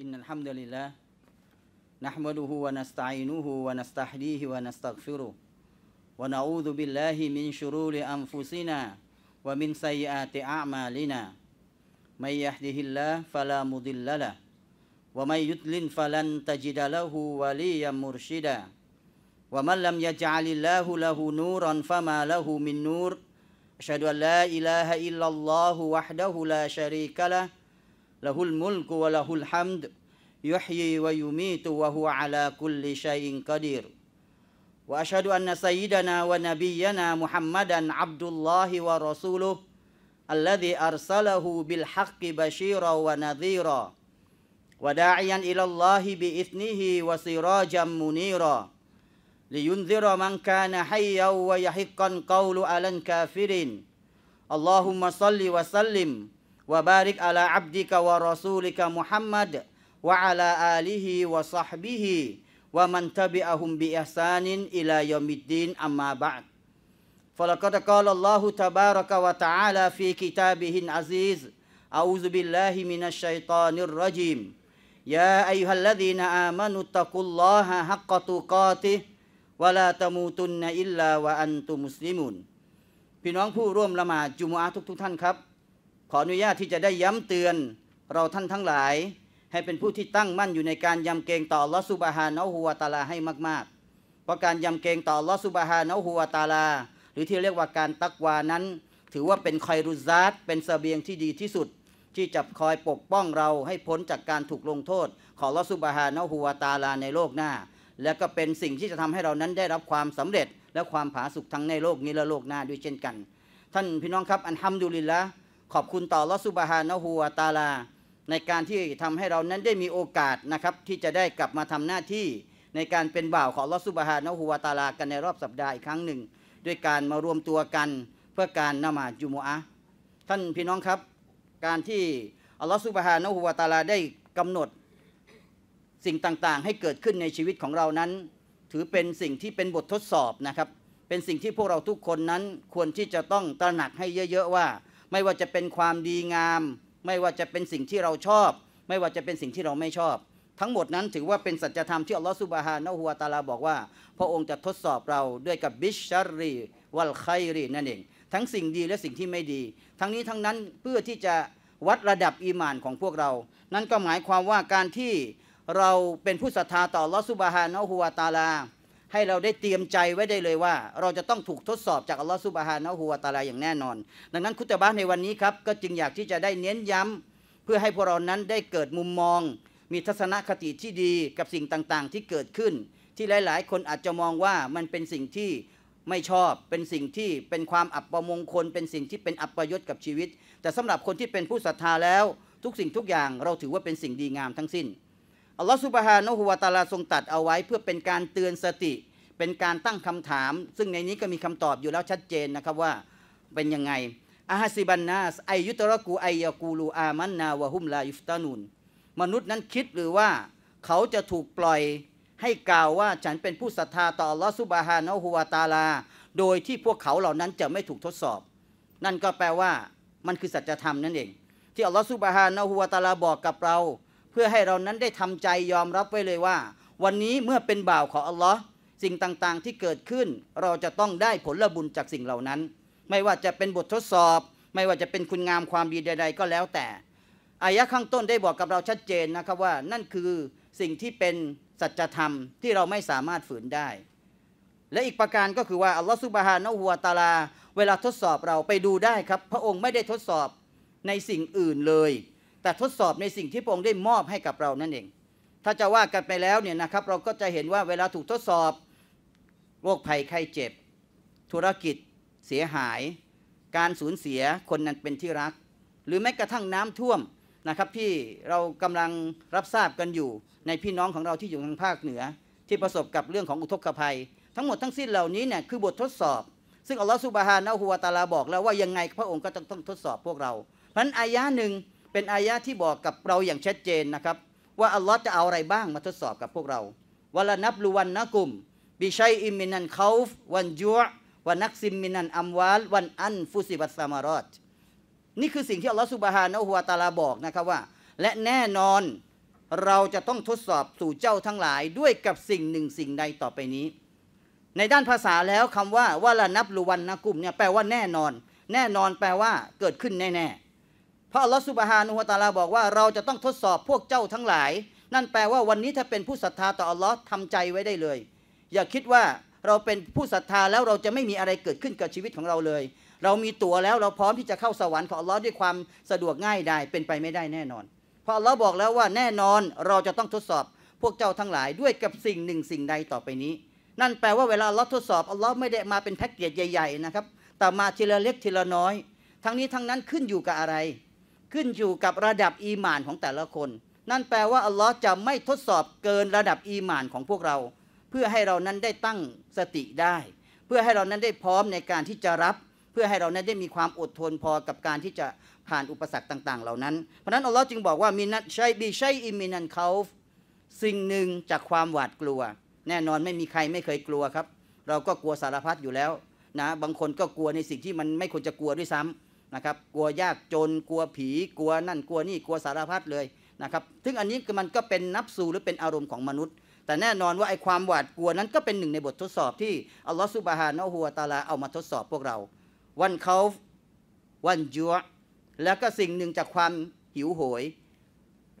إن الحمد لله نحمده ونستعينه ونستحديه ونستغفره ونعوذ بالله من شرور أنفسنا ومن سيئات أعمالنا من يهده الله فلا مضل له ومن يضلل فلن تجد له وليا مرشدا ومن لم يجعل الله له نورا فما له من نور أشهد أن لا إله إلا الله وحده لا شريك له له الملك وله الحمد يحيي ويميت وهو على كل شيء قدير وأشهد أن سيدنا ونبينا محمدا عبد الله ورسوله الذي أرسله بالحق بشيرا ونذيرا وداعيا إلى الله بإثنه وسراجا منيرا لينذر من كان حيا ويحقا قول على الكافرين اللهم صل وسلم وبارك على عبدك ورسولك محمد وعلى آله وصحبه ومن تبعهم بإحسان إلى يوم الدين أما بعد فلقد قال الله تبارك وتعالى في كتابه العزيز أعوذ بالله من الشيطان الرجيم يا أيها الذين آمنوا اتقوا الله حق تقاته ولا تموتن إلا وأنتم مسلمون พี่น้องผู้ร่วมละหมาดจุมอาทุกทุกท่านครับขออนุญาตที่จะได้ย้ำเตือน เราท่านทั้งหลาย ให้เป็นผู้ที่ตั้งมั่นอยู่ในการยำเกรงต่อลอสุบฮานะฮัวาตาลาให้มาก ๆ เพราะการยำเกรงต่อลอสุบฮานะฮัวาตาลาหรือที่เรียกว่าการตักวานั้น ถือว่าเป็นคอยรุซาตเป็นสเสบียงที่ดีที่สุด ที่จะคอยปกป้องเราให้พ้นจากการถูกลงโทษ ของลอสุบฮานะฮัวาตาลาในโลกหน้า และก็เป็นสิ่งที่จะทำให้เรานั้นได้รับความสำเร็จและความผาสุกทั้งในโลกนี้และโลกหน้าด้วยเช่นกัน ท่านพี่น้องครับอันฮัมดุลิลละขอบคุณต่อลอสุบฮานะฮูวาตาลา ในการที่ทำให้เรานั้นได้มีโอกาสนะครับ ที่จะได้กลับมาทำหน้าที่ในการเป็นบ่าวของลอสุบฮานะฮูวาตาลากันในรอบสัปดาห์อีกครั้งหนึ่ง ด้วยการมารวมตัวกันเพื่อการนมาจุมอะท่านพี่น้องครับการที่อัลลอฮฺสุบฮานะฮูวาตาลาได้กำหนดสิ่งต่างๆ ให้เกิดขึ้นในชีวิตของเรานั้น ถือเป็นสิ่งที่เป็นบททดสอบนะครับเป็นสิ่งที่พวกเราทุกคนนั้นควรที่จะต้องตระหนักให้เยอะๆว่าไม่ว่าจะเป็นความดีงาม ไม่ว่าจะเป็นสิ่งที่เราชอบ ไม่ว่าจะเป็นสิ่งที่เราไม่ชอบ ทั้งหมดนั้นถือว่าเป็นสัจธรรมที่อัลลอฮฺสุบฮานะฮุวาตาลาบอกว่า พระองค์จะทดสอบเราด้วยกับบิชชารีวัลไครีนั่นเอง ทั้งสิ่งดีและสิ่งที่ไม่ดี ทั้งนี้ทั้งนั้นเพื่อที่จะวัดระดับอีมานของพวกเรา นั่นก็หมายความว่าการที่เราเป็นผู้ศรัทธาต่ออัลลอฮฺสุบฮานะฮุวาตาลาให้เราได้เตรียมใจไว้ได้เลยว่า เราจะต้องถูกทดสอบจากอัลลอฮฺซุบฮานะฮูวาตาลาอย่างแน่นอน ดังนั้นคุตบะในวันนี้ครับก็จึงอยากที่จะได้เน้นย้ำเพื่อให้พวกเรานั้นได้เกิดมุมมอง มีทัศนคติที่ดีกับสิ่งต่าง ๆ ที่เกิดขึ้น ที่หลาย ๆ คนอาจจะมองว่ามันเป็นสิ่งที่ไม่ชอบเป็นสิ่งที่เป็นความอับประมงคลเป็นสิ่งที่เป็นอัปยศกับชีวิต แต่สำหรับคนที่เป็นผู้ศรัทธาแล้ว ทุกสิ่งทุกอย่าง เราถือว่าเป็นสิ่งดีงามทั้งสิ้นัลลอฮฺสุบฮานุฮุวาตาลาทรงตัดเอาไว้เพื่อเป็นการเตือนสติ เป็นการตั้งคำถาม ซึ่งในนี้ก็มีคำตอบอยู่แล้วชัดเจนนะครับว่า เป็นยังไงอาฮัซิบันนาสไอยุตระกูไอยากูลูอามันนาวะฮุมลายุฟตานุนมนุษย์นั้นคิดหรือว่า เขาจะถูกปล่อย ให้กล่าวว่าฉันเป็นผู้ศรัทธาต่อลอสุบฮานุฮุวาตาลาโดยที่พวกเขาเหล่านั้นจะไม่ถูกทดสอบ นั่นก็แปลว่า มันคือสัจธรรมนั่นเอง ที่อัลลอฮฺสุบฮานะฮุวาตาลาบอกกับเราเพื่อให้เรานั้นได้ทำใจยอมรับไว้เลยว่า วันนี้เมื่อเป็นบ่าวของอัลลอฮ์สิ่งต่างๆที่เกิดขึ้น เราจะต้องได้ผลบุญจากสิ่งเหล่านั้น ไม่ว่าจะเป็นบททดสอบ ไม่ว่าจะเป็นคุณงามความดีใดๆ ก็แล้วแต่อายะข้างต้นได้บอกกับเราชัดเจนนะครับว่านั่นคือสิ่งที่เป็นสัจธรรมที่เราไม่สามารถฝืนได้ และอีกประการก็คือว่าอัลลอฮ์สุบฮานะฮัวตาลาเวลาทดสอบเราไปดูได้ครับ พระองค์ไม่ได้ทดสอบในสิ่งอื่นเลยแต่ทดสอบในสิ่งที่พระองค์ได้มอบให้กับเรานั่นเอง ถ้าจะว่ากันไปแล้วเนี่ยนะครับเราก็จะเห็นว่าเวลาถูกทดสอบโรคภัยไข้เจ็บ ธุรกิจเสียหาย การสูญเสียคนนั้นเป็นที่รัก หรือแม้กระทั่งน้ำท่วมนะครับ ที่เรากำลังรับทราบกันอยู่ในพี่น้องของเราที่อยู่ทางภาคเหนือ ที่ประสบกับเรื่องของอุทกภัย ทั้งหมดทั้งสิ้นเหล่านี้เนี่ยคือบททดสอบ ซึ่งอัลลอฮฺสุบฮานะฮุวาตาลาบอกแล้วว่ายังไงพระองค์ก็ต้องทดสอบพวกเราเพราะนั้นอายะหนึ่งเป็นอายะที่บอกกับเราอย่างชัดเจนนะครับ ว่าอัลลอฮ์จะเอาอะไรบ้างมาทดสอบกับพวกเราวลานับลูวันนะกุม บิชัยอิมินันเคาฟวันยัววันนักซิมมินันอัมวาลวันอันฟุสิบัสมารอดนี่คือสิ่งที่อัลลอฮ์สุบฮานะฮุวาตาลาบอกนะครับว่า และแน่นอนเราจะต้องทดสอบสู่เจ้าทั้งหลายด้วยกับสิ่งหนึ่งสิ่งใดต่อไปนี้ ในด้านภาษาแล้วคำว่าวาลานับลูวันนะกุมเนี่ยแปลว่าแน่นอน แน่นอนแปลว่าเกิดขึ้นแน่ๆพราะอัลลอฮฺสุบฮานุฮะตาลาบอกว่าเราจะต้องทดสอบพวกเจ้าทั้งหลาย นั่นแปลว่าวันนี้ถ้าเป็นผู้ศรัทธาต่ออัลลอฮ์ทำใจไว้ได้เลย อย่าคิดว่าเราเป็นผู้ศรัทธาแล้วเราจะไม่มีอะไรเกิดขึ้นกับชีวิตของเราเลย เรามีตั๋วแล้วเราพร้อมที่จะเข้าสวรรค์ของอัลลอฮ์ด้วยความสะดวกง่ายได้เป็นไปไม่ได้แน่นอน เพราะอัลลอฮ์บอกแล้วว่าแน่นอนเราจะต้องทดสอบพวกเจ้าทั้งหลาย ด้วยกับสิ่งหนึ่งสิ่งใดต่อไปนี้ นั่นแปลว่าเวลาอัลลอฮ์ทดสอบอัลลอฮ์ไม่ได้มาเป็นแพ็กเกจใหญ่ๆนะครับ แต่มาทีละเล็กทีละน้อย ทั้งนี้ทั้งนั้นขึ้นอยู่กับอะไรขึ้นอยู่กับระดับอีมานของแต่ละคน นั่นแปลว่าอัลลอฮ์จะไม่ทดสอบเกินระดับอีมานของพวกเรา เพื่อให้เรานั้นได้ตั้งสติได้ เพื่อให้เรานั้นได้พร้อมในการที่จะรับ เพื่อให้เรานั้นได้มีความอดทนพอกับการที่จะผ่านอุปสรรคต่างๆเหล่านั้น เพราะนั้นอัลลอฮ์จึงบอกว่ามีนัชัยบีชัยอิมินันเขาสิ่งหนึ่งจากความหวาดกลัว แน่นอนไม่มีใครไม่เคยกลัวครับ เราก็กลัวสารพัดอยู่แล้วนะ บางคนก็กลัวในสิ่งที่มันไม่ควรจะกลัวด้วยซ้ำนะครับกลัวยากจน กลัวผีกลัวนั่นกลัวนี่กลัวสารพัดเลยนะครับซึ่งอันนี้มันก็เป็นนับสูหรือเป็นอารมณ์ของมนุษย์ แต่แน่นอนว่าไอ้ความหวาดกลัวนั้นก็เป็นหนึ่งในบททดสอบ ที่อัลลอฮฺสุบฮานะฮัวตาลาเอามาทดสอบพวกเราวันเขาวันจัวแล้วก็สิ่งหนึ่งจากความหิวโหย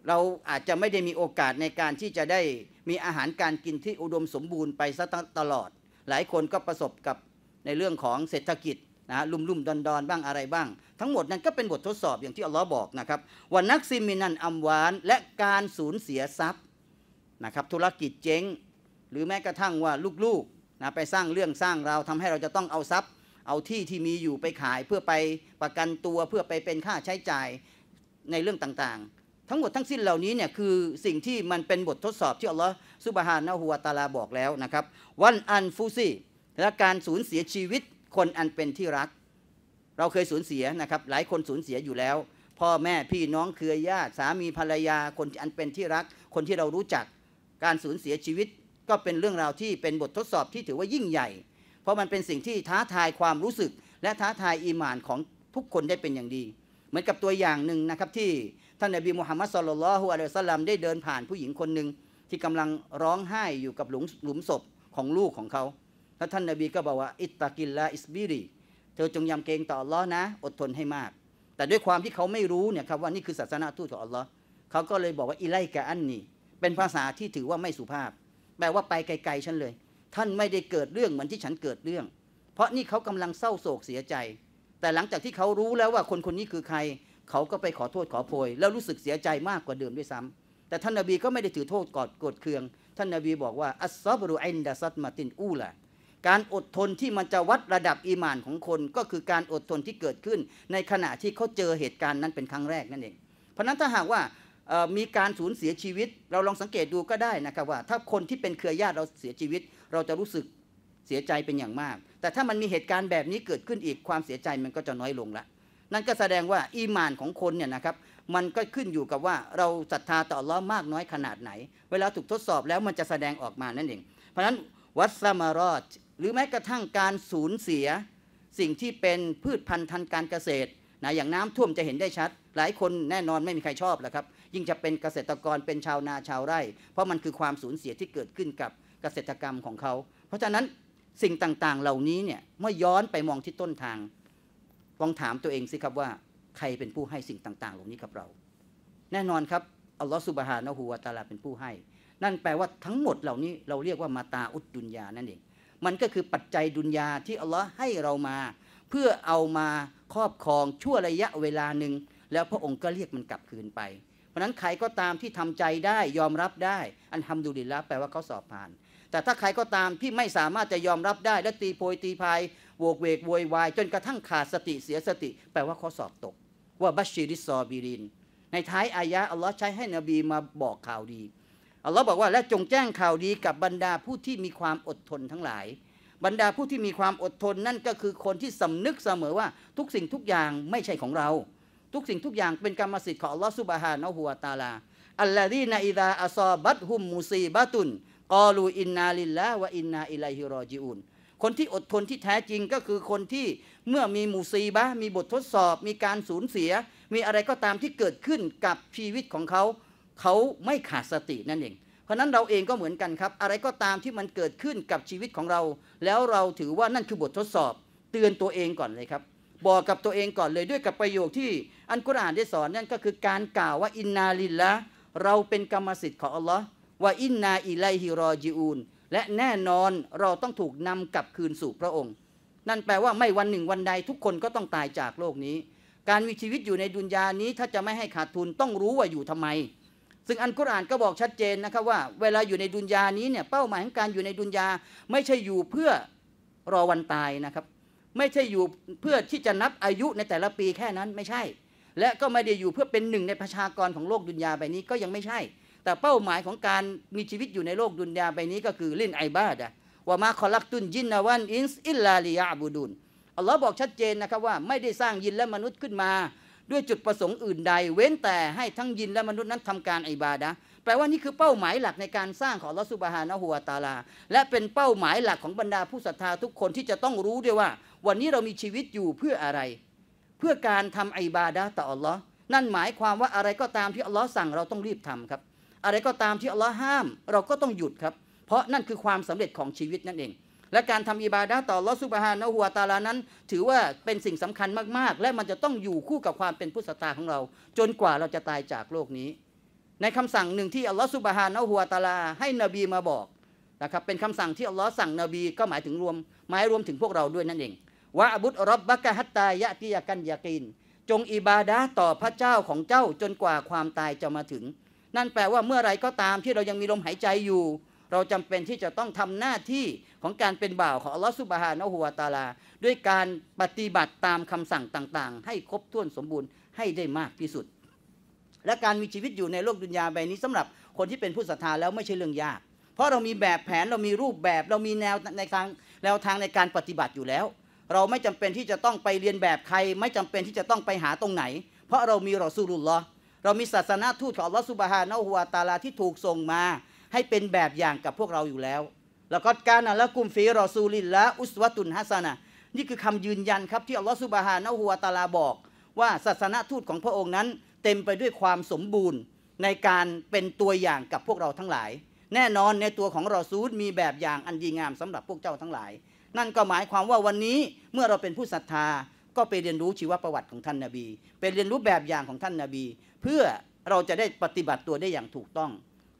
เราอาจจะไม่ได้มีโอกาสในการที่จะได้มีอาหารการกินที่อุดมสมบูรณ์ไปซะตลอด หลายคนก็ประสบกับในเรื่องของเศรษฐกิจนะฮะลุ่มๆดอนดอนบ้างอะไรบ้าง ทั้งหมดนั้นก็เป็นบททดสอบอย่างที่อัลลอฮ์บอกนะครับวันนักซิมินันอัมวาน และการสูญเสียทรัพย์นะครับ ธุรกิจเจ๊งหรือแม้กระทั่งว่าลูกๆนะไปสร้างเรื่องสร้าง ราวทำให้เราจะต้องเอาทรัพย์ เอาที่ที่มีอยู่ไปขาย เพื่อไปประกันตัวเพื่อไปเป็นค่าใช้จ่ายในเรื่องต่างๆ ทั้งหมดทั้งสิ้นเหล่านี้เนี่ยคือสิ่งที่มันเป็นบททดสอบที่อัลลอฮ์สุบฮานะฮุวาตาลาบอกแล้วนะครับวันอันฟุซีและการสูญเสียชีวิตคนอันเป็นที่รัก เราเคยสูญเสียนะครับหลายคนสูญเสียอยู่แล้ว พ่อแม่พี่น้องเคือญาติ สามีภรรยาคนอันเป็นที่รัก คนที่เรารู้จักการสูญเสียชีวิต ก็เป็นเรื่องราวที่เป็นบททดสอบที่ถือว่ายิ่งใหญ่ เพราะมันเป็นสิ่งที่ท้าทายความรู้สึกและท้าทายอีหมานของทุกคนได้เป็นอย่างดี เหมือนกับตัวอย่างหนึ่งนะครับ ที่ท่านนบีมูฮัมมัดสุลลัลฮุอะลัยซัลลามได้เดินผ่านผู้หญิงคนหนึ่งที่กำลังร้องไห้อยู่กับหลุมหลุมศพของลูกของเขาแล้วท่านนาบีก็บอกว่าอิตตกิลละอิสบิรีเธอจงยำเกรงต่ออัลลอฮ์นะ อดทนให้มาก แต่ด้วยความที่เขาไม่รู้เนี่ยครับว่านี่คือศาสนาทูตของอัลลอฮ์เขาก็เลยบอกว่าอิไลกะอันนีเป็นภาษาที่ถือว่าไม่สุภาพ แปลว่าไปไกลๆฉันเลย ท่านไม่ได้เกิดเรื่องเหมือนที่ฉันเกิดเรื่อง เพราะนี่เขากำลังเศร้าโศกเสียใจ แต่หลังจากที่เขารู้แล้วว่าคนคนนี้คือใคร เขาก็ไปขอโทษขอโพยแล้วรู้สึกเสียใจมากกว่าเดิมด้วยซ้ำ แต่ท่านนาบีก็ไม่ได้ถือโทษกอดกดเคือง ท่านนาบีบอกว่าอัสซาบรุอินดาซัตมาตินอูละการอดทนที่มันจะวัดระดับอีมานของคนก็คือการอดทนที่เกิดขึ้นในขณะที่เขาเจอเหตุการณ์นั้นเป็นครั้งแรกนั่นเองเพราะนั้นถ้าหากว่ามีการสูญเสียชีวิต เราลองสังเกตดูก็ได้นะครับว่า ถ้าคนที่เป็นเครือญาติเราเสียชีวิต เราจะรู้สึกเสียใจเป็นอย่างมาก แต่ถ้ามันมีเหตุการณ์แบบนี้เกิดขึ้นอีกความเสียใจมันก็จะน้อยลงละนั่นก็แสดงว่าอีมานของคนเนี่ยนะครับมันก็ขึ้นอยู่กับว่าเราศรัทธาต่อร้อมากน้อยขนาดไหน เวลาถูกทดสอบแล้วมันจะแสดงออกมานั่นเอง เพราะฉะนั้นวัสมารอดหรือแม้กระทั่งการสูญเสีย สิ่งที่เป็นพืชพันธุ์ทางการเกษตรนะอย่างน้ำท่วมจะเห็นได้ชัด หลายคนแน่นอนไม่มีใครชอบแหละครับยิ่งจะเป็นเกษตรกรเป็นชาวนาชาวไร่ เพราะมันคือความสูญเสียที่เกิดขึ้นกับเกษตรกรรมของเขา เพราะฉะนั้นสิ่งต่าง ๆ เหล่านี้เนี่ยเมื่อย้อนไปมองที่ต้นทางลองถามตัวเองสิครับว่า ใครเป็นผู้ให้สิ่งต่างๆ เหล่านี้กับเรา แน่นอนครับอัลลอฮฺสุบฮานะฮูวาตาลาเป็นผู้ให้ นั่นแปลว่าทั้งหมดเหล่านี้เราเรียกว่ามาตาอุดดุนยา นั่นเองมันก็คือปัจจัยดุนยาที่อัลลอฮ์ให้เรามา เพื่อเอามาครอบครองชั่วระยะเวลาหนึ่ง แล้วพระองค์ก็เรียกมันกลับคืนไป เพราะนั้นใครก็ตามที่ทำใจได้ยอมรับได้อันทำดูดีแล้วแปลว่าเขาสอบผ่าน แต่ถ้าใครก็ตามที่ไม่สามารถจะยอมรับได้ และตีโพยตีพายโวกเวกโวยวายจนกระทั่งขาดสติเสียสติ แปลว่าเขาสอบตกว่าบัชชีริซอบีริน ในท้ายอายะอัลลอฮ์ใช้ให้นบีมาบอกข่าวดีอัลลอฮ์บอกว่าและจงแจ้งข่าวดีกับบรรดาผู้ที่มีความอดทนทั้งหลาย บรรดาผู้ที่มีความอดทนนั่นก็คือคนที่สำนึกเสมอว่า ทุกสิ่งทุกอย่างไม่ใช่ของเรา ทุกสิ่งทุกอย่างเป็นกรรมสิทธิ์ของอัลลอฮ์สุบฮานะฮุวาตาลา อัลลอฮีนาอิดาอัซอบัตฮุมมูซีบาตุนกอลู อินนาลิลละวะอินนาอิลัยฮิรอจิอุนคนที่อดทนที่แท้จริงก็คือคนที่เมื่อมีมูซีบะมีบททดสอบ มีการสูญเสีย มีอะไรก็ตามที่เกิดขึ้นกับชีวิตของเขาเขาไม่ขาดสตินั่นเอง เพราะนั้นเราเองก็เหมือนกันครับ อะไรก็ตามที่มันเกิดขึ้นกับชีวิตของเรา แล้วเราถือว่านั่นคือบททดสอบ เตือนตัวเองก่อนเลยครับ บอกกับตัวเองก่อนเลยด้วยกับประโยคที่อันกุรอานได้สอนนั่นก็คือการกล่าวว่าอินนาลิลละเราเป็นกรรมสิทธิ์ของอัลลอฮ์ว่าอินนาอิไลฮิรอจิอูนและแน่นอนเราต้องถูกนำกลับคืนสู่พระองค์ นั่นแปลว่าไม่วันหนึ่งวันใดทุกคนก็ต้องตายจากโลกนี้ การมีชีวิตอยู่ในดุนยานี้ถ้าจะไม่ให้ขาดทุนต้องรู้ว่าอยู่ทำไมซึ่งอันกุรอานก็บอกชัดเจนนะครับว่าเวลาอยู่ในดุนยานี้เนี่ยเป้าหมายของการอยู่ในดุนยาไม่ใช่อยู่เพื่อรอวันตายนะครับไม่ใช่อยู่เพื่อที่จะนับอายุในแต่ละปีแค่นั้นไม่ใช่ และก็ไม่ได้อยู่เพื่อเป็นหนึ่งในประชากรของโลกดุนยาใบนี้ก็ยังไม่ใช่ แต่เป้าหมายของการมีชีวิตอยู่ในโลกดุนยาใบนี้ก็คือลินไอบาดะว่ามาคอลักตุนยินนาวันอินส์อิลลาลิยาบูดุนอัลลอฮ์บอกชัดเจนนะครับว่าไม่ได้สร้างยินและมนุษย์ขึ้นมาด้วยจุดประสงค์อื่นใด เว้นแต่ให้ทั้งยินและมนุษย์ นั้นทำการอิบาดะแปลว่านี่คือเป้าหมายหลักในการสร้างของลอสุบฮานะหัวตาลาและเป็นเป้าหมายหลักของบรรดาผู้ศรัทธาทุกคนที่จะต้องรู้ด้วยว่า วันนี้เรามีชีวิตอยู่เพื่ออะไร เพื่อการทำอิบาดะต่อ อัลลอฮ์นั่นหมายความว่าอะไรก็ตามที่อัลลอฮ์สั่งเราต้องรีบทำครับ อะไรก็ตามที่อัลลอฮ์ห้าม เราก็ต้องหยุดครับเพราะนั่นคือความสำเร็จของชีวิตนั่นเองและการทำอิบาดะต่อลอสุบฮานะหัวตาลานั้น ถือว่าเป็นสิ่งสำคัญมากๆ และมันจะต้องอยู่คู่กับความเป็นผู้ศรัทธาของเรา จนกว่าเราจะตายจากโลกนี้ ในคำสั่งหนึ่งที่อัลลอฮฺสุบฮานะหัวตาลาให้นบีมาบอกนะครับเป็นคำสั่งที่อัลลอฮ์สั่งนบี ก็หมายถึงรวมหมายรวมถึงพวกเราด้วยนั่นเองว่าอบุตรรับบักะฮัตตายะกิยากันยากิน จงอิบาดะต่อพระเจ้าของเจ้าจนกว่าความตายจะมาถึง นั่นแปลว่าเมื่อไรก็ตามที่เรายังมีลมหายใจอยู่เราจำเป็นที่จะต้องทำหน้าที่ของการเป็นบ่าวของอัลลอฮฺสุบฮานะฮุวาตาลาด้วยการปฏิบัติตามคำสั่งต่างๆ ให้ครบถ้วนสมบูรณ์ให้ได้มากที่สุด และการมีชีวิตอยู่ในโลกดุนยาใบนี้ สำหรับคนที่เป็นผู้ศรัทธาแล้วไม่ใช่เรื่องยากเพราะเรามีแบบแผนเรามีรูปแบบ เรามีแนวในทางแนวทางในการปฏิบัติอยู่แล้ว เราไม่จำเป็นที่จะต้องไปเรียนแบบใคร ไม่จำเป็นที่จะต้องไปหาตรงไหน เพราะเรามีรอสูลุลลอเรามีศาสนาทูตของลอสุบฮานะฮุวาตาลาที่ถูกส่งมาให้เป็นแบบอย่างกับพวกเราอยู่แล้ว แล้วก็การนะละกุมฟีรอซูลินและอุสวะตุนฮัสนะ นี่คือคำยืนยันครับที่อัลลอฮฺสุบฮานะฮัวตาลาบอก ว่าศาสนทูตของพระองค์นั้น เต็มไปด้วยความสมบูรณ์ในการเป็นตัวอย่างกับพวกเราทั้งหลาย แน่นอนในตัวของรอซูลมีแบบอย่างอันดีงามสำหรับพวกเจ้าทั้งหลาย นั่นก็หมายความว่าวันนี้เมื่อเราเป็นผู้ศรัทธาก็ไปเรียนรู้ชีวประวัติของท่านนาบีไปเรียนรู้แบบอย่างของท่านนาบี เพื่อเราจะได้ปฏิบัติตัวได้อย่างถูกต้อง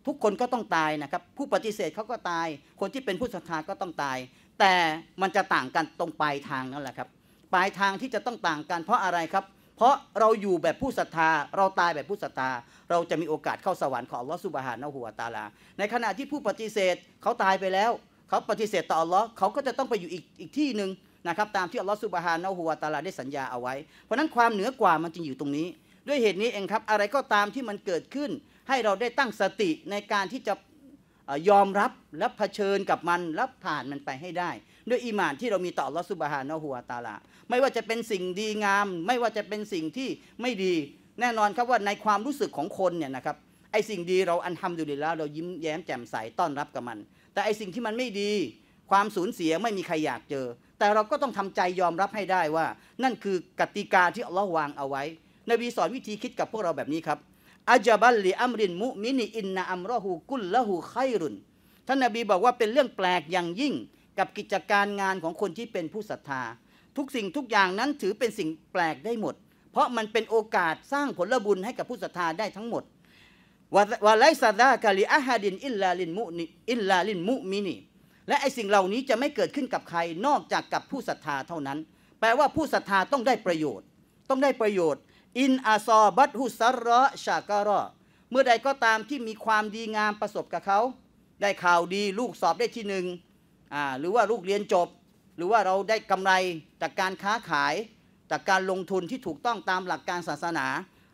ทุกคนก็ต้องตายนะครับผู้ปฏิเสธเขาก็ตาย คนที่เป็นผู้ศรัทธาก็ต้องตาย แต่มันจะต่างกันตรงปลายทางนั่นแหละครับปลายทางที่จะต้องต่างกันเพราะอะไรครับ เพราะเราอยู่แบบผู้ศรัทธา เราตายแบบผู้ศรัทธาเราจะมีโอกาสเข้าสวรรค์ของอัลลอฮฺสุบฮานะหัวตาลา ในขณะที่ผู้ปฏิเสธเขาตายไปแล้วเขาปฏิเสธต่ออัลลอฮ์เขาก็จะต้องไปอยู่อีกอีกที่หนึ่งนะครับตามที่อัลลอฮฺสุบฮานะหัวตาลาได้สัญญาเอาไว้ เพราะนั้นความเหนือกว่ามันจึงอยู่ตรงนี้ ด้วยเหตุนี้เองครับอะไรก็ตามที่มันเกิดขึ้นให้เราได้ตั้งสติในการที่จะยอมรับและเผชิญกับมันรับผ่านมันไปให้ได้ ด้วยอีหมานที่เรามีต่อลอสุบฮานะหัวตาลาไม่ว่าจะเป็นสิ่งดีงาม ไม่ว่าจะเป็นสิ่งที่ไม่ดีแน่นอนครับว่าในความรู้สึกของคนเนี่ยนะครับไอสิ่งดีเราอันทำอยู่ดีแล้วเรายิ้มแย้มแจ่มใสต้อนรับกับมัน แต่ไอสิ่งที่มันไม่ดี ความสูญเสียไม่มีใครอยากเจอ แต่เราก็ต้องทำใจยอมรับให้ได้ว่า นั่นคือกติกาที่เราวางเอาไว้นบีสอนวิธีคิดกับพวกเราแบบนี้ครับอาจบัลลีอัมรินมุมินีอินนาอัมรอหูกุลละหูไครุนท่านนาบีบอกว่าเป็นเรื่องแปลกอย่างยิ่ง กับกิจการงานของคนที่เป็นผู้ศรัทธา ทุกสิ่งทุกอย่างนั้นถือเป็นสิ่งแปลกได้หมด เพราะมันเป็นโอกาสสร้างผลบุญให้กับผู้ศรัทธาได้ทั้งหมดวาไลซาดากาลีอาฮาดินอิลลาลินมุนีอิลลาลินมุมินีและไอสิ่งเหล่านี้จะไม่เกิดขึ้นกับใครนอกจากกับผู้ศรัทธาเท่านั้น แปลว่าผู้ศรัทธาต้องได้ประโยชน์ ต้องได้ประโยชน์อินอาซอบัตฮุสรรชาการอเมื่อใดก็ตามที่มีความดีงามประสบกับเขาได้ข่าวดีลูกสอบได้ที่หนึ่งหรือว่าลูกเรียนจบ หรือว่าเราได้กำไรจากการค้าขาย จากการลงทุนที่ถูกต้องตามหลักการศาสนา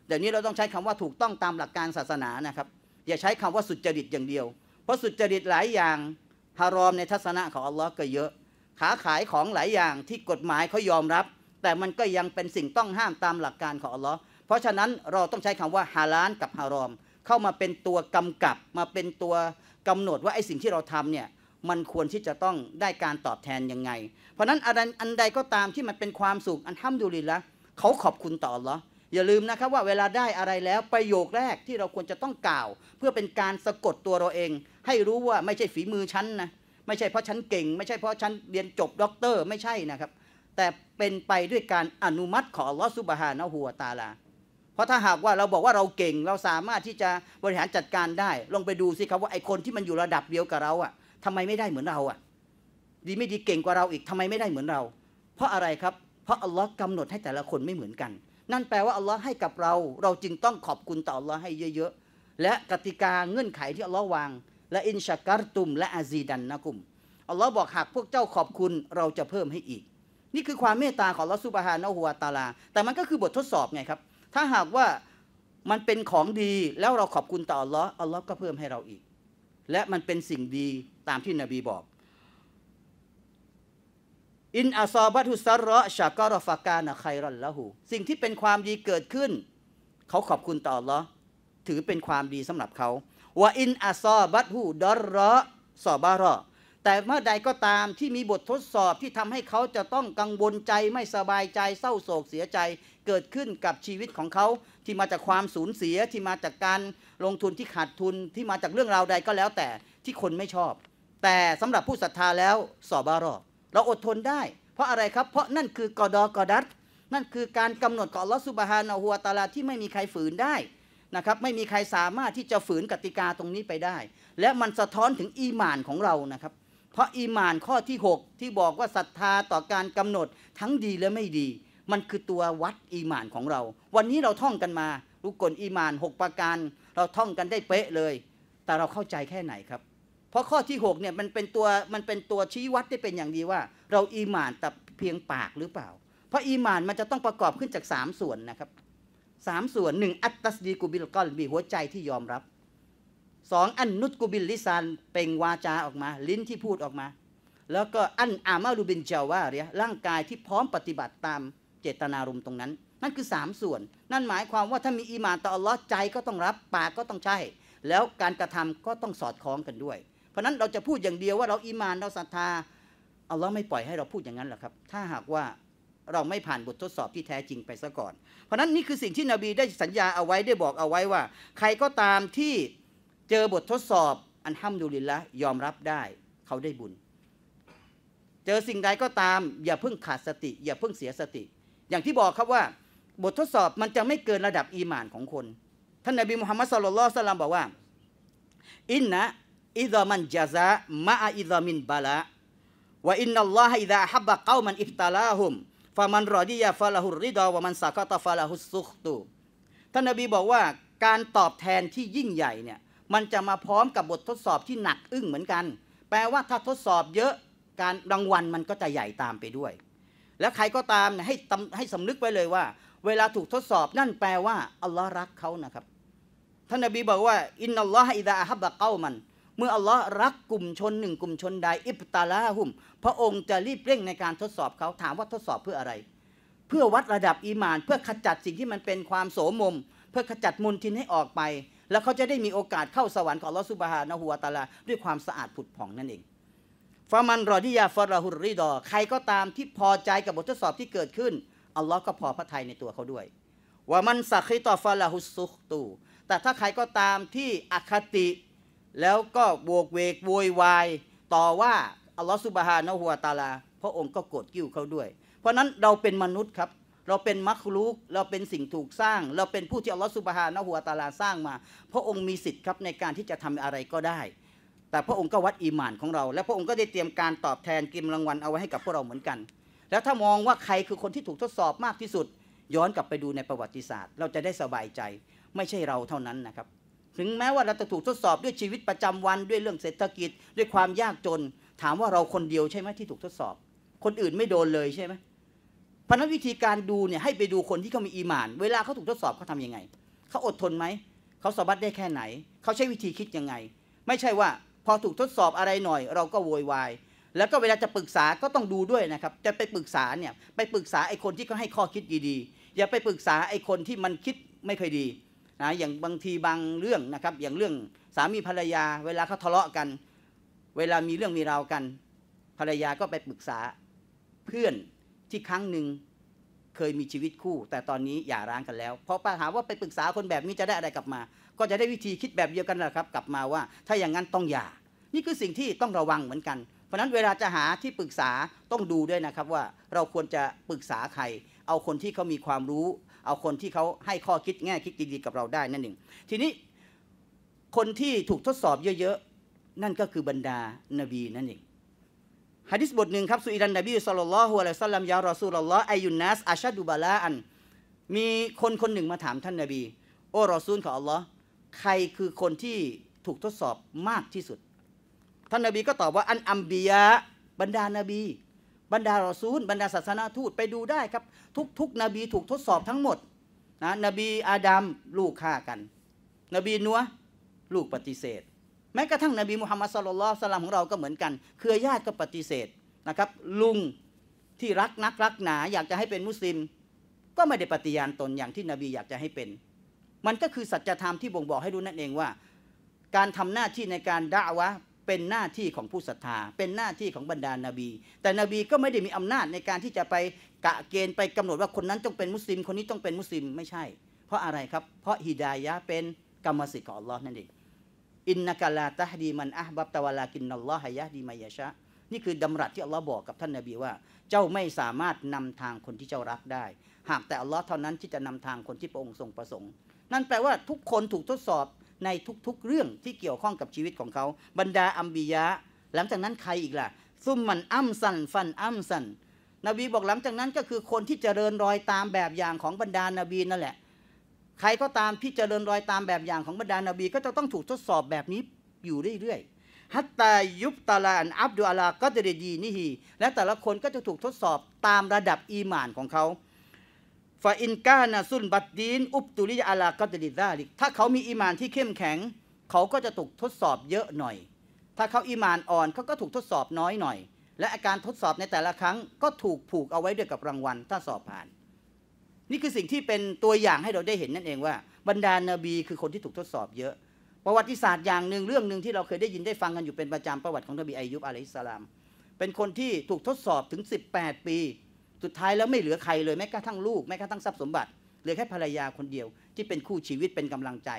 เดี๋ยวนี้เราต้องใช้คำว่าถูกต้องตามหลักการศาสนานะครับ อย่าใช้คำว่าสุจริตอย่างเดียวเพราะสุจริตหลายอย่างฮารอมในทัศนะของอัลลอฮ์ก็เยอะค้าขายของหลายอย่างที่กฎหมายเขายอมรับแต่มันก็ยังเป็นสิ่งต้องห้ามตามหลักการของอัลลอฮ์เพราะฉะนั้นเราต้องใช้คำว่าฮาลานกับฮารอม เข้ามาเป็นตัวกำกับมาเป็นตัวกำหนดว่าไอ้สิ่งที่เราทำเนี่ย มันควรที่จะต้องได้การตอบแทนยังไง เพราะนั้นอันใดก็ตามที่มันเป็นความสุขอันท้มดูลิละเขาขอบคุณต่อหรออย่าลืมนะครับว่าเวลาได้อะไรแล้วประโยคแรกที่เราควรจะต้องกล่าว เพื่อเป็นการสะกดตัวเราเอง ให้รู้ว่าไม่ใช่ฝีมือฉันนะไม่ใช่เพราะฉันเก่งไม่ใช่เพราะฉันเรียนจบด็อกเตอร์ไม่ใช่นะครับแต่เป็นไปด้วยการอนุมัติของอัลลอฮฺซุบฮานะฮูวตาลา เพราะถ้าหากว่าเราบอกว่าเราเก่งเราสามารถที่จะบริหารจัดการได้ลองไปดูสิครับว่าไอคนที่มันอยู่ระดับเดียวกับเราอะ่ะทำไมไม่ได้เหมือนเราอะ่ะดีไม่ดีเก่งกว่าเราอีกทำไมไม่ได้เหมือนเรา เพราะอะไรครับ เพราะอัลลอฮ์กำหนดให้แต่ละคนไม่เหมือนกัน นั่นแปลว่าอัลลอฮ์ให้กับเรา เราจึงต้องขอบคุณต่ออัลลอฮ์ให้เยอะๆ และกติกาเงื่อนไขที่อัลลอฮ์วาง และอินชากัรตุมและอาซีดันนะกุมอัลลอฮ์บอกหากพวกเจ้าขอบคุณเราจะเพิ่มให้อีกนี่คือความเมตตาของลอสุบฮานะฮัวตาลาแต่มันก็คือบททดสอบไงครับ ถ้าหากว่ามันเป็นของดีแล้วเราขอบคุณต่ออัลลอฮ์อัลลอฮ์ก็เพิ่มให้เราอีก และมันเป็นสิ่งดีตามที่นบีบอกอินอาซอบัตุซัรระชากรฟากานะไครันละหูสิ่งที่เป็นความดีเกิดขึ้น เขาขอบคุณต่ออัลลอฮ์ถือเป็นความดีสำหรับเขาว่าอินอาซอบัตุดอรระซอบาระแต่เมื่อใดก็ตามที่มีบททดสอบที่ทำให้เขาจะต้องกังวลใจ ไม่สบายใจ เศร้าโศกเสียใจเกิดขึ้นกับชีวิตของเขา ที่มาจากความสูญเสียที่มาจากการลงทุนที่ขาดทุนที่มาจากเรื่องราวใดก็แล้วแต่ที่คนไม่ชอบ แต่สำหรับผู้ศรัทธาแล้วสอบารอเราอดทนได้ เพราะอะไรครับเพราะนั่นคือกอดอกอดัตนั่นคือการกำาหนดของลอสุบฮานอหัวตาลาที่ไม่มีใครฝืนได้นะครับไม่มีใครสามารถที่จะฝืนกติกาตรงนี้ไปได้ และมันสะท้อนถึงอีหมานของเรานะครับเพราะอีมานข้อที่ 6 ที่บอกว่าศรัทธาต่อการกำหนดทั้งดีและไม่ดี มันคือตัววัดอีมานของเรา วันนี้เราท่องกันมารูกลอีมาน 6 ประการเราท่องกันได้เป๊ะเลย แต่เราเข้าใจแค่ไหนครับ เพราะข้อที่ 6เนี่ยมันเป็นตัวมันเป็นตัวชี้วัดได้เป็นอย่างดีว่า เราอีมานแต่เพียงปากหรือเปล่า เพราะอีมานมันจะต้องประกอบขึ้นจาก 3 ส่วนนะครับสส่วนหนึ่งอัตตสดีกุบิลกอลมีหัวใจที่ยอมรับสองอันนุตกุบิลลิซานเป่งวาจาออกมา ลิ้นที่พูดออกมา แล้วก็อันอามาลูบินเจาวาเรีย ร่างกายที่พร้อมปฏิบัติตามเจตนารมณ์ตรงนั้น นั่นคือ 3 ส่วน นั่นหมายความว่าถ้ามีอีมานต่ออัลลอฮ์ใจก็ต้องรับปากก็ต้องใช่ แล้วการกระทำ ก็ต้องสอดคล้องกันด้วย เพราะนั้นเราจะพูดอย่างเดียวว่าเราอีมานเราศรัทธาอัลลอฮ์ไม่ปล่อยให้เราพูดอย่างนั้นหรอกครับ ถ้าหากว่าเราไม่ผ่านบททดสอบที่แท้จริงไปซะก่อน เพราะนั้นนี่คือสิ่งที่นบีได้สัญญาเอาไว้ได้บอกเอาไว้ว่า ใครก็ตามที่เจอบททดสอบ อันห้ามดูลินละยอมรับได้เขาได้บุญ เจอสิ่งใดก็ตาม อย่าเพิ่งขาดสติ อย่าเพิ่งเสียสติ อย่างที่บอกครับว่า บททดสอบมันจะไม่เกินระดับอีหมานของคนท่านนบีมุฮัมมัดสุลลัลสลามบอกว่า อินนะอิดามันจาซะมาอิดามินบาละว่าอินนัลลอฮะอิดะฮับบะกามันอิฟตาลาฮุมฟามันรอดียาฟาลาฮุริดาวะมันสักตาฟาลาฮุสุขตูท่านนบีบอกว่าการตอบแทนที่ยิ่งใหญ่เนี่ยมันจะมาพร้อมกับบททดสอบที่หนักอึ้งเหมือนกัน แปลว่าถ้าทดสอบเยอะการรางวัลมันก็จะใหญ่ตามไปด้วย แล้วใครก็ตามให้ให้สำนึกไว้เลยว่า เวลาถูกทดสอบนั่นแปลว่าอัลลอฮ์รักเขานะครับ ท่านนบีบอกว่าอินนัลลอฮ์อิดะฮับบะเก้ามัน เมื่ออัลลอฮ์รักกลุ่มชนหนึ่งกลุ่มชนใด อิบตาลาหุม พระองค์จะรีบเร่งในการทดสอบเขาถามว่าทดสอบเพื่ออะไร เพื่อวัดระดับอีมาน เพื่อขจัดสิ่งที่มันเป็นความโสมม เพื่อขจัดมลทินให้ออกไปแล้วเขาจะได้มีโอกาสเข้าสวรรค์ของลอสุบฮานะฮัวตาลาด้วยความสะอาดผุดผ่องนั่นเอง ฟามันรอดิยาฟาราฮุริดอ ใครก็ตามที่พอใจกับบททดสอบที่เกิดขึ้น อัลลอฮ์ก็พอพระทัยในตัวเขาด้วยว่ามันสักคิตอฟาลาฮุสุกตู แต่ถ้าใครก็ตามที่อคติ แล้วก็โวกเวกโวยวายต่อว่าอัลลอฮ์สุบฮานะฮัวตาลา พระองค์ก็โกรธกิ้วเขาด้วย เพราะนั้นเราเป็นมนุษย์ครับเราเป็นมัคลุกเราเป็นสิ่งถูกสร้าง เราเป็นผู้ที่อัลลอฮฺสุบฮานะหัวตาลาสร้างมาพระองค์มีสิทธิ์ครับในการที่จะทำอะไรก็ได้ แต่พระองค์ก็วัดอีหมานของเรา และพระองค์ก็ได้เตรียมการตอบแทนกิมรางวัลเอาไว้ให้กับพวกเราเหมือนกัน แล้วถ้ามองว่าใครคือคนที่ถูกทดสอบมากที่สุด ย้อนกลับไปดูในประวัติศาสตร์เราจะได้สบายใจไม่ใช่เราเท่านั้นนะครับถึงแม้ว่าเราจะถูกทดสอบด้วยชีวิตประจำวันด้วยเรื่องเศรษฐกิจด้วยความยากจน ถามว่าเราคนเดียวใช่ไหมที่ถูกทดสอบ คนอื่นไม่โดนเลยใช่ไหมพราะนั้นวิธีการดูเนี่ยให้ไปดูคนที่เขามีอีหมาน เวลาเขาถูกทดสอบเขาทำยังไงเขาอดทนไหม เขาสบัดได้แค่ไหน เขาใช้วิธีคิดยังไง ไม่ใช่ว่า พอถูกทดสอบอะไรหน่อย เราก็โวยวายแล้วก็เวลาจะปรึกษา ก็ต้องดูด้วยนะครับจะไปปรึกษาเนี่ยไปปรึกษาไอ้คนที่เขาให้ข้อคิดดีๆอย่าไปปรึกษาไอ้คนที่มันคิดไม่ค่อยดีนะอย่างบางทีบางเรื่องนะครับ อย่างเรื่องสามีภรรยา เวลาเขาทะเลาะกัน เวลามีเรื่องมีราวกัน ภรรยาก็ไปปรึกษาเพื่อนที่ครั้งหนึ่งเคยมีชีวิตคู่แต่ตอนนี้หย่าร้างกันแล้วเพราะปัญหาว่าไปปรึกษาคนแบบนี้จะได้อะไรกลับมา ก็จะได้วิธีคิดแบบเดียวกันแหละครับ กลับมาว่าถ้าอย่างนั้นต้องหย่านี่คือสิ่งที่ต้องระวังเหมือนกัน เพราะนั้นเวลาจะหาที่ปรึกษาต้องดูด้วยนะครับว่าเราควรจะปรึกษาใครเอาคนที่เขามีความรู้ เอาคนที่เขาให้ข้อคิดแง่คิดดีๆกับเราได้นั่นหนึ่งทีนี้คนที่ถูกทดสอบเยอะ ๆ นั่นก็คือบรรดานบีนั่นเองฮะดิษบทหนึ่งครับสุอิดันนบีสุลตัาลอฮุอะลัยซัลลัมยารอสูลลอฮ์อายุนนัสอาชัดุบาลาอัน มีคนคนหนึ่งมาถามท่านนบี โอ้รอซูลของอัลลอฮ์ใครคือคนที่ถูกทดสอบมากที่สุด ท่านนบีก็ตอบว่าอันอัมบียะบรรดานบี บรรดารอซูลบรรดาศาสนาทูตไปดูได้ครับทุก ๆ นบีถูกทดสอบทั้งหมดนะนบีอาดัมลูกฆ่ากัน นบีนัวลูกปฏิเสธแม้กระทั่งนบีมุฮัมมัดสุลลัลสลามของเรา ก็เหมือนกันเครือญาติก็ปฏิเสธนะครับ ลุงที่รักนักรักหนาอยากจะให้เป็นมุสลิม ก็ไม่ได้ปฏิญาณตนอย่างที่นบีอยากจะให้เป็น มันก็คือสัจธรรมที่บ่งบอกให้รู้นั่นเองว่า การทำหน้าที่ในการด่าวะเป็นหน้าที่ของผู้ศรัทธา เป็นหน้าที่ของบรรดานาบี แต่นบีก็ไม่ได้มีอำนาจในการที่จะไปกะเกณฑ์ไปกำหนดว่าคนนั้นต้องเป็นมุสลิมคนนี้ต้องเป็นมุสลิมไม่ใช่เพราะอะไรครับ เพราะฮิดายะเป็นกรรมสิทธิ์ของอัลลอฮ์นั่นเองอินนากลาตะดีมันอับับตะวลากินนัลลอฮยะดีมายะชะนี่คือดำรัสที่อัลลอฮ์บอกกับท่านนาบีว่าเจ้าไม่สามารถนำทางคนที่เจ้ารักได้หากแต่อัลลอฮ์เท่านั้นที่จะนำทางคนที่พระองค์ทรงประสงค์นั่นแปลว่าทุกคนถูกทดสอบในทุกๆเรื่องที่เกี่ยวข้องกับชีวิตของเขาบรรดาอัมบียะหลังจากนั้นใครอีกล่ะซุมมันอัมสันฟันอัมสันนบีบอกหลังจากนั้นก็คือคนที่เจริญรอยตามแบบอย่างของบรรดานาบีนั่นแหละใครก็ตามที่จเจริญรอยตามแบบอย่างของบรรดานาบีก็จะต้องถูกทดสอบแบบนี้อยู่เรื่อยๆฮัตตายุบตาลานอับดุอาลาก็จะดีนี่ฮีและแต่ละคนก็จะถูกทดสอบตามระดับอีหมานของเขาฟาอินกานาซุนบัดดีนอุบตุลิยาลาก็ดะิซาลิกถ้าเขามีอีมานที่เข้มแข็ง เขาก็จะถูกทดสอบเยอะหน่อย ถ้าเขาอีมานอ่อนเขาก็ถูกทดสอบน้อยหน่อย และอาการทดสอบในแต่ละครั้ง ก็ถูกผูกเอาไว้ด้วยกับรางวัลถ้าสอบผ่านนี่คือสิ่งที่เป็นตัวอย่างให้เราได้เห็นนั่นเองว่าบรรดานาบี คือคนที่ถูกทดสอบเยอะ ประวัติศาสตร์อย่างหนึ่งเรื่องหนึ่งที่เราเคยได้ยินได้ฟังกันอยู่เป็นประจำประวัติของนบีอายุบอะลัยฮิสลาม เป็นคนที่ถูกทดสอบถึง 18 ปี สุดท้ายแล้วไม่เหลือใครเลยแม้กระทั่งลูกแม้กระทั่งทรัพย์สมบัติเหลือแค่ภรรยาคนเดียวที่เป็นคู่ชีวิตเป็นกำลังใจ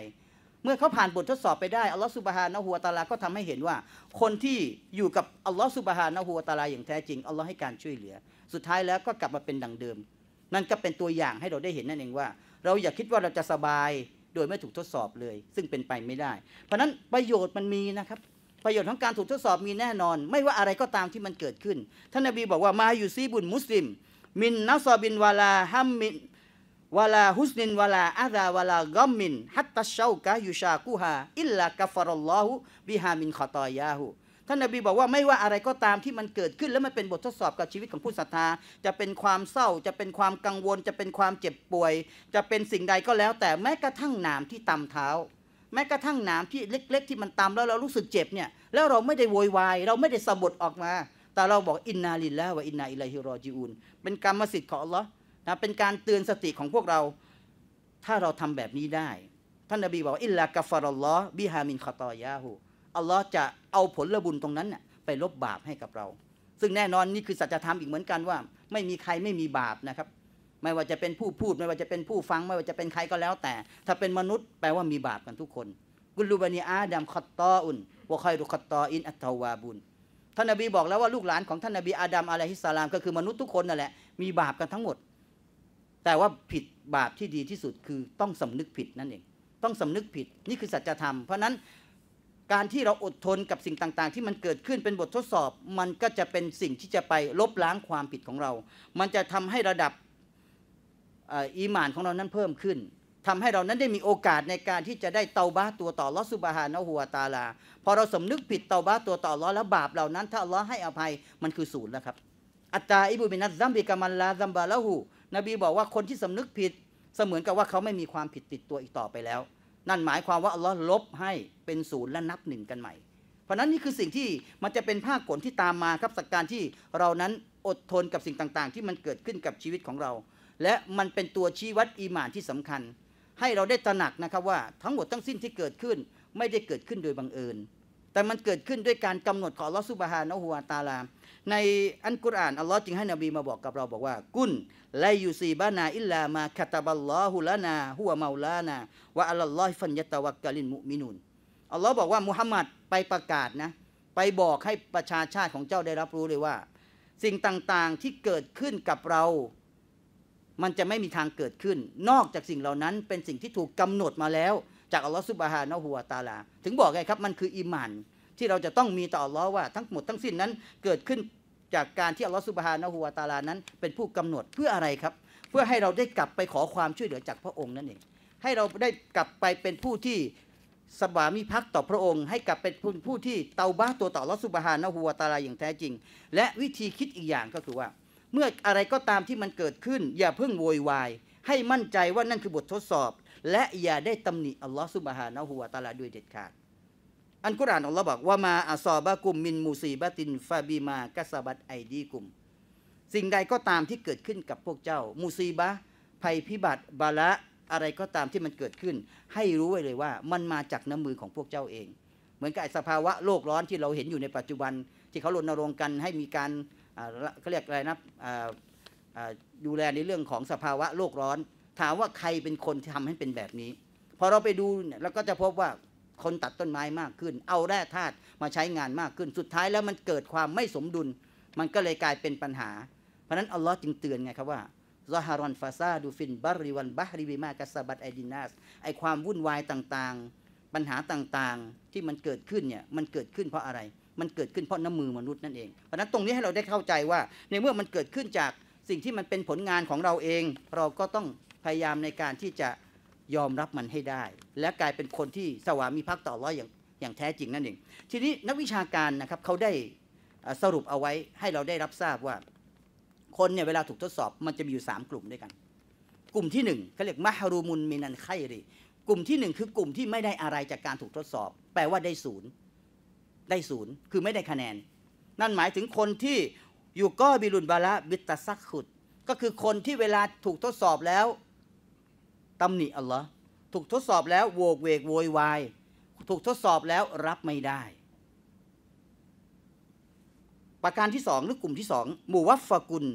เมื่อเขาผ่านบททดสอบไปได้อัลลอฮฺสุบฮานะฮูวตาลาก็ทำให้เห็นว่า คนที่อยู่กับอัลลอฮฺสุบฮานะฮูวตาลา อย่างแท้จริงอัลลอฮ์ให้การช่วยเหลือ สุดท้ายแล้วก็กลับมาเป็นดังเดิมนั่นก็เป็นตัวอย่างให้เราได้เห็นนั่นเองว่า เราอย่าคิดว่าเราจะสบายโดยไม่ถูกทดสอบเลย ซึ่งเป็นไปไม่ได้ เพราะนั้นประโยชน์มันมีนะครับ ประโยชน์ของการถูกทดสอบมีแน่นอน ไม่ว่าอะไรก็ตามที่มันเกิดขึ้นท่านนบีบอกว่ามาอยู่ซีบุญมุสลิม มินนัสบินวาลาฮัมมินวลาฮุสนินวลาอาดาวลากัมมินฮัตตะเชากะยูชากูฮาอิลลากะฟารลลอฮุบิฮามินขอตอยาหูท่านนาบีบอกว่าไม่ว่าอะไรก็ตามที่มันเกิดขึ้น แล้วมันเป็นบททดสอบกับชีวิตของผู้ศรัทธา จะเป็นความเศร้า จะเป็นความกังวล จะเป็นความเจ็บป่วย จะเป็นสิ่งใดก็แล้ว แต่แม้กระทั่งหนามที่ตำเท้า แม้กระทั่งหนามที่เล็ก ๆ ที่มันตำแล้วเรารู้สึกเจ็บเนี่ยแล้วเราไม่ได้โวยวายเราไม่ได้สะบดออกมา แต่เราบอกอินนาลิลละว่าอินนาอิลัยฮิรอจิอูนเป็นกรรมสิทธิ์ของอัลลอฮ์นะเป็นการเตือนสติของพวกเรา ถ้าเราทำแบบนี้ได้ท่านนบีบอก อิลลากะฟารัลลอฮ์บิฮามินคาตอยาหูอัลลอฮ์จะเอาผลบุญตรงนั้นไปลบบาปให้กับเรา ซึ่งแน่นอนนี่คือสัจธรรมอีกเหมือนกันว่า ไม่มีใครไม่มีบาปนะครับ ไม่ว่าจะเป็นผู้พูด ไม่ว่าจะเป็นผู้ฟัง ไม่ว่าจะเป็นใครก็แล้ว แต่ ถ้าเป็นมนุษย์แปลว่ามีบาปกันทุกคนกุลูบานีอาดัมคอตตออุนวะคอยรุคอตตออินอัตวาบุนท่านนบีบอกแล้วว่าลูกหลานของท่านนบีอาดัมอะลัยฮิสสลามก็คือมนุษย์ทุกคนนั่นแหละมีบาปกันทั้งหมด แต่ว่าผิดบาปที่ดีที่สุดคือต้องสำนึกผิดนั่นเอง ต้องสำนึกผิดนี่คือสัจธรรมเพราะนั้นการที่เราอดทนกับสิ่งต่าง ๆ ที่มันเกิดขึ้นเป็นบททดสอบมันก็จะเป็นสิ่งที่จะไปลบล้างความผิดของเรา มันจะทำให้ระดับอีหมานของเรานั้นเพิ่มขึ้น ทำให้เรานั้นได้มีโอกาสในการที่จะได้เตาบ้าตัวต่อลอสุบฮานะฮัวตาลาพอเราสมนึกผิดเตาบ้าตัวต่อลอแล้วบาปเหล่านั้น ถ้าลอให้อภัยมันคือศูนย์แล้วครับ อัตตาอิบุบินัตซัมบิกามันลาซัมบาละหูนบีบอกว่าคนที่สำนึกผิดเสมือนกับว่าเขาไม่มีความผิดติดตัวอีกต่อไปแล้วนั่นหมายความว่าอัลลอฮ์ลบให้เป็นศูนย์และนับหนึ่งกันใหม่ เพราะนั้นนี่คือสิ่งที่มันจะเป็นภาคผลที่ตามมาครับสักการที่เรานั้นอดทนกับสิ่งต่าง ๆ ที่มันเกิดขึ้นกับชีวิตของเรา และมันเป็นตัวชี้วัดอีหมานที่สำคัญ ให้เราได้ตระหนักนะครับว่าทั้งหมดทั้งสิ้นที่เกิดขึ้นไม่ได้เกิดขึ้นโดยบังเอิญแต่มันเกิดขึ้นด้วยการกำหนดของลอสุบฮานะฮัวตาลาในอันกุรอานอัลลอฮ์จึงให้นบีมาบอกกับเราบอกว่ากุนไลยูซีบานา อิลลา มาคาตาบัลลอฮุลานาหัวเมาลานาวะอัลลอฮ์ฟันยะตะวักกะลินมุมินุนอัลลอฮ์บอกว่ามุฮัมมัดไปประกาศนะ ไปบอกให้ประชาชาติของเจ้าได้รับรู้เลยว่า สิ่งต่างๆที่เกิดขึ้นกับเรา มันจะไม่มีทางเกิดขึ้น นอกจากสิ่งเหล่านั้นเป็นสิ่งที่ถูกกำหนดมาแล้วจากอัลลอฮฺซุบฮานะฮัวตาลา ถึงบอกไงครับมันคืออิมานที่เราจะต้องมีต่ออัลลอฮ์ว่าทั้งหมดทั้งสิ้นนั้นเกิดขึ้นจากการที่อัลลอฮฺซุบฮานะฮัวตาลานั้น เป็นผู้กำหนดเพื่ออะไรครับ เพื่อให้เราได้กลับไปขอความช่วยเหลือจากพระองค์นั่นเองให้เราได้กลับไปเป็นผู้ที่สบามิพักต่อพระองค์ ให้กลับเป็นผู้ที่เตาบ้าตัวต่อลอสุบฮานะฮัวตาลาอย่างแท้จริง และวิธีคิดอีกอย่างก็คือว่า เมื่ออะไรก็ตามที่มันเกิดขึ้น อย่าเพิ่งโวยวายให้มั่นใจว่านั่นคือบททดสอบและอย่าได้ตำหนิอัลลอฮ์สุบฮานะฮุวาตาลาด้วยเด็ดขาด อันกุรานอัลลอฮ์บอกว่ามาอัซอบะกุมมินมูซีบะตินฟาบีมากัสบัตไอดีกุม สิ่งใดก็ตามที่เกิดขึ้นกับพวกเจ้า มูซีบะ ภัยพิบัติบาละ อะไรก็ตามที่มันเกิดขึ้น ให้รู้ไว้เลยว่ามันมาจากน้ำมือของพวกเจ้าเอง เหมือนกับสภาวะโลกร้อนที่เราเห็นอยู่ในปัจจุบันที่เขารณรงค์กันให้มีการเขาเรียกอะไรนะดูแลในเรื่องของสภาวะโลกร้อนถามว่าใครเป็นคนที่ทำให้เป็นแบบนี้ พอเราไปดูเนี่ยเราก็จะพบว่าคนตัดต้นไม้มากขึ้น เอาแร่ธาตุมาใช้งานมากขึ้น สุดท้ายแล้วมันเกิดความไม่สมดุล มันก็เลยกลายเป็นปัญหา เพราะนั้นอัลลอฮ์จึงเตือนไงครับว่าซาฮารอนฟาซา ดูฟิน บาริวันบาริบิมา กัสบัตไอดินัสไอความวุ่นวายต่าง ๆ ปัญหาต่างๆ ที่มันเกิดขึ้นเนี่ย มันเกิดขึ้นเพราะอะไร มันเกิดขึ้นเพราะน้ำมือมนุษย์นั่นเอง เพราะนั้นตรงนี้ให้เราได้เข้าใจว่า ในเมื่อมันเกิดขึ้นจากสิ่งที่มันเป็นผลงานของเราเองเราก็ต้องพยายามในการที่จะยอมรับมันให้ได้ และกลายเป็นคนที่สวามีพักต่อร้อยอย่างอย่างแท้จริงนั่นเองทีนี้นักวิชาการนะครับเขาได้สรุปเอาไว้ ให้เราได้รับทราบว่า คนเนี่ยเวลาถูกทดสอบ มันจะมีอยู่3กลุ่มด้วยกัน กลุ่มที่1เขาเรียกมหารูมุนมินันไครีกลุ่มที่1คือกลุ่มที่ไม่ได้อะไรจากการถูกทดสอบ แปลว่าได้ศูนย์ได้ศูนย์คือไม่ได้คะแนน นั่นหมายถึงคนที่อยู่ก็บิลุนบาละบิตะซักขุด ก็คือคนที่เวลาถูกทดสอบแล้วตำหนิอัลลอฮ์ถูกทดสอบแล้วโวกเวกโวยวาย ถูกทดสอบแล้วรับไม่ได้ ประการที่สองหรือกลุ่มที่สองมูวัฟฟกุล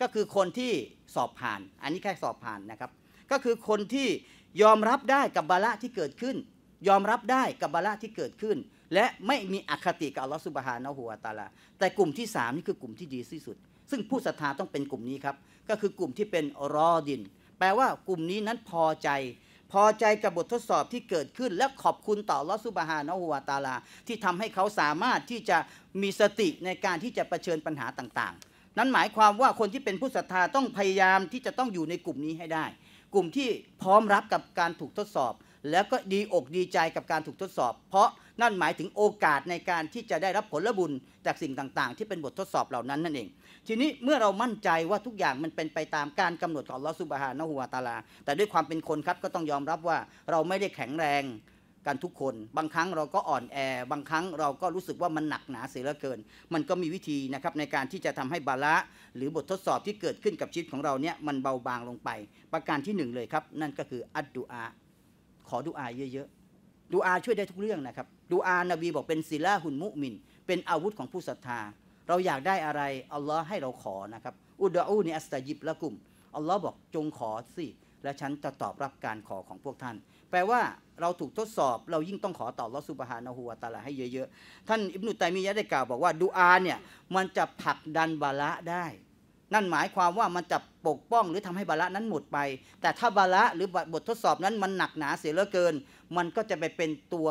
ก็คือคนที่สอบผ่าน อันนี้แค่สอบผ่านนะครับ ก็คือคนที่ยอมรับได้กับบาละที่เกิดขึ้น ยอมรับได้กับบาละที่เกิดขึ้น และไม่มีอคติ กับอัลลอฮ์สุบฮานะฮุวาตาลา แต่กลุ่มที่สามนี่คือกลุ่มที่ดีที่สุด ซึ่งผู้ศรัทธาต้องเป็นกลุ่มนี้ครับ ก็คือกลุ่มที่เป็นรอดินแปลว่ากลุ่มนี้นั้นพอใจ พอใจกับบททดสอบที่เกิดขึ้น และขอบคุณต่อลอสุบฮานอหัวตาลาที่ทำให้เขาสามารถที่จะมีสติ ในการที่จะะเผชิญปัญหาต่างๆ นั้นหมายความว่าคนที่เป็นผู้ศรัทธาต้องพยายามที่จะต้องอยู่ในกลุ่มนี้ให้ได้ กลุ่มที่พร้อมรับกับการถูกทดสอบ แล้วก็ดีอกดีใจกับการถูกทดสอบ เพราะนั่นหมายถึงโอกาสในการที่จะได้รับผลบุญจากสิ่งต่างๆ ที่เป็นบททดสอบเหล่านั้นนั่นเอง ทีนี้เมื่อเรามั่นใจว่าทุกอย่างมันเป็นไปตามการกำหนด ของลอสุบฮานะฮัวตาลา แต่ด้วยความเป็นคนครับก็ต้องยอมรับว่าเราไม่ได้แข็งแรงกันทุกคน บางครั้งเราก็อ่อนแอ บางครั้งเราก็รู้สึกว่ามันหนักหนาเสียเหลือเกิน มันก็มีวิธีนะครับในการที่จะทำให้บาละหรือบททดสอบที่เกิดขึ้นกับชีวิตของเราเนี่ยมันเบาบางลงไป ประการที่1เลยครับ นั่นก็คืออัดดูอา ขอดูอาเยอะ ๆดูอาช่วยได้ทุกเรื่องนะครับดูอานบีบอกเป็นศิลาหุนมุมินเป็นอาวุธของผู้ศรัทธา เราอยากได้อะไรอัลลอฮ์ให้เราขอนะครับ อุดอูนีอัสตายิบละกุมอัลลอฮ์บอกจงขอสิและฉันจะตอบรับการขอของพวกท่าน แปลว่าเราถูกทดสอบ เรายิ่งต้องขอต่อลอสุบฮานะฮูวาตาลาให้เยอะ ๆ ท่านอิบนุตัยมียะได้กล่าวบอกว่าดูอาเนี่ย มันจะผลักดันบาละได้นั่นหมายความว่ามันจะปกป้องหรือทำให้บาระนั้นหมดไป แต่ถ้าบาระ หรือบททดสอบนั้นมันหนักหนาเสียเหลือเกิน มันก็จะไปเป็นตัว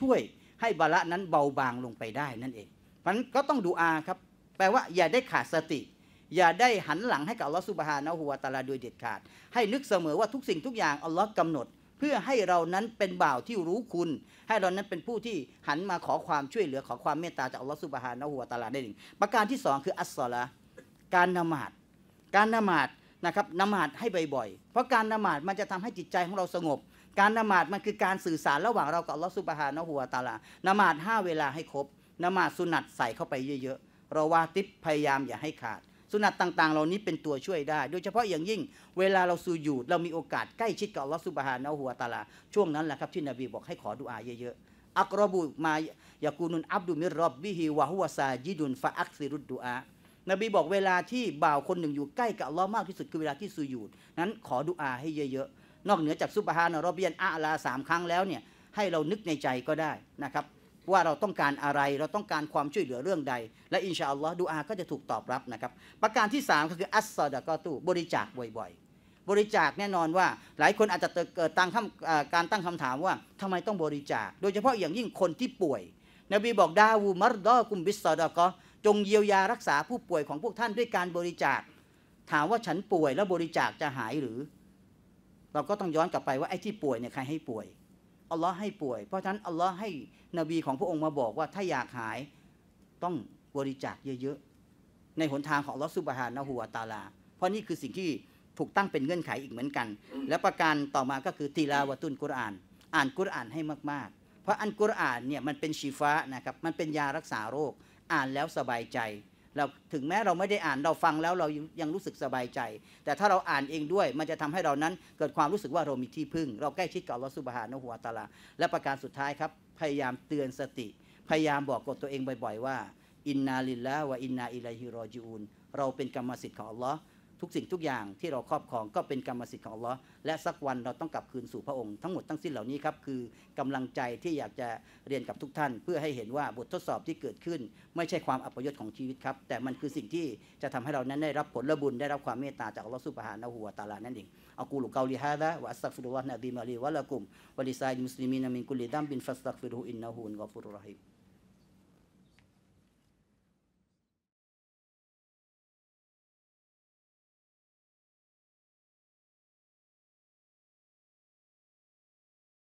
ช่วยให้บาระนั้นเบาบางลงไปได้นั่นเองมันก็ต้องดูอาครับแปลว่า อย่าได้ขาดสติ อย่าได้หันหลังให้กับอัลลอฮฺสุบฮานะฮูวาตาลาโดยเด็ดขาด ให้นึกเสมอว่าทุกสิ่งทุกอย่างอัลลอฮ์กำหนด เพื่อให้เรานั้นเป็นบ่าวที่รู้คุณ ให้เรานั้นเป็นผู้ที่หันมาขอความช่วยเหลือขอความเมตตาจากอัลลอฮฺสุบฮานะฮูวาตาลาได้หนึ่งประการที่สองคืออัสซอลาการนมาดการนมาดนะครับนมาดให้บ่อยๆเพราะการนมาดมันจะทำให้จิตใจของเราสงบ การนมาดมันคือการสื่อสารระหว่างเรากับลอสุบฮานะหัวตาลา นมาดห้าเวลาให้ครบ นมาดสุนัตใส่เข้าไปเยอะๆเราว่าติปพยายามอย่าให้ขาดสุนัตต่างๆ เหล่านี้เป็นตัวช่วยได้ โดยเฉพาะอย่างยิ่ง เวลาเราสูญูดเรามีโอกาสใกล้ชิดกับลอสุบฮานะหัวตาลา ช่วงนั้นแหละครับที่นบีบอกให้ขอดุอาเยอะๆอักรบุมายากูนุนอับดุมิรรบบิฮิวะฮุวซาจิดุนฟะอักซิรุดดุอานบีบอกเวลาที่บ่าวคนหนึ่งอยู่ใกล้กับอัลลอฮ์มากที่สุด คือเวลาที่สุยูดนั้นขอดุอาให้เยอะๆ นอกเหนือจาก ซุบฮานะรบียนอาลาสามครั้งแล้วเนี่ยให้เรานึกในใจก็ได้นะครับว่าเราต้องการอะไรเราต้องการความช่วยเหลือเรื่องใด และอินชาอัลลอฮ์ดูอาก็จะถูกตอบรับนะครับ ประการที่ 3 ก็คืออัสซาดะกอตูบริจาคบ่อยๆ บริจาคแน่นอนว่าหลายคนอาจจะเกิดตั้งการตั้งคำถามว่าทำไมต้องบริจาค โดยเฉพาะอย่างยิ่งคนที่ป่วยนบีบอกดาวูมัรดอกุมบิสซาดะกอจงเยียวยารักษาผู้ป่วยของพวกท่านด้วยการบริจาคถามว่าฉันป่วยแล้วบริจาคจะหายหรือ เราก็ต้องย้อนกลับไปว่าไอ้ที่ป่วยเนี่ยใครให้ป่วยอัลลอฮ์ให้ป่วยเพราะฉะนั้นอัลลอฮ์ให้ นบีของพระองค์มาบอกว่าถ้าอยากหายต้องบริจาคเยอะๆในหนทางของอัลลอฮ์สุบฮานะฮูวาตาลา เพราะนี่คือสิ่งที่ถูกตั้งเป็นเงื่อนไขอีกเหมือนกัน และประการต่อมาก็คือตีลาวตุนกุรอาน อ่านกุรอานให้มาก ๆ เพราะอันกุรอานเนี่ยมันเป็นชีฟ้านะครับมันเป็นยารักษาโรคอ่านแล้วสบายใจ เราถึงแม้เราไม่ได้อ่านเราฟังแล้วเรายังรู้สึกสบายใจ แต่ถ้าเราอ่านเองด้วยมันจะทำให้เรานั้นเกิดความรู้สึกว่าเรามีที่พึ่ง เราใกล้ชิดกับลอสุบฮานะหัวตาลา และประการสุดท้ายครับ พยายามเตือนสติ พยายามบอกกับตัวเองบ่อยๆว่า อินนาลิลละวะอินนาอิลัยฮิรอจิอูนเราเป็นกรรมสิทธิ์ของอัลลอฮ์ทุกสิ่งทุกอย่างที่เราครอบครองก็เป็นกรรมสิทธิ์ของอัลลอฮ์และสักวันเราต้องกลับคืนสู่พระองค์ทั้งหมดทั้งสิ้นเหล่านี้ครับคือกำลังใจที่อยากจะเรียนกับทุกท่าน เพื่อให้เห็นว่าบททดสอบที่เกิดขึ้น ไม่ใช่ความอัปยศของชีวิตครับ แต่มันคือสิ่งที่จะทำให้เรานั้นได้รับผลบุญได้รับความเมตตาจากอัลลอฮ์สุบฮานะหัวตาลานั่นเองอักูลุกาลิฮะละวะสักฟิรุลลอฮ์นะบีมาลีวะละกุมวะลิซายมุสลิมีนมินกุลิดัมบินฟัสตักฟิรุอินนะฮูนกอฟุรุรฮิม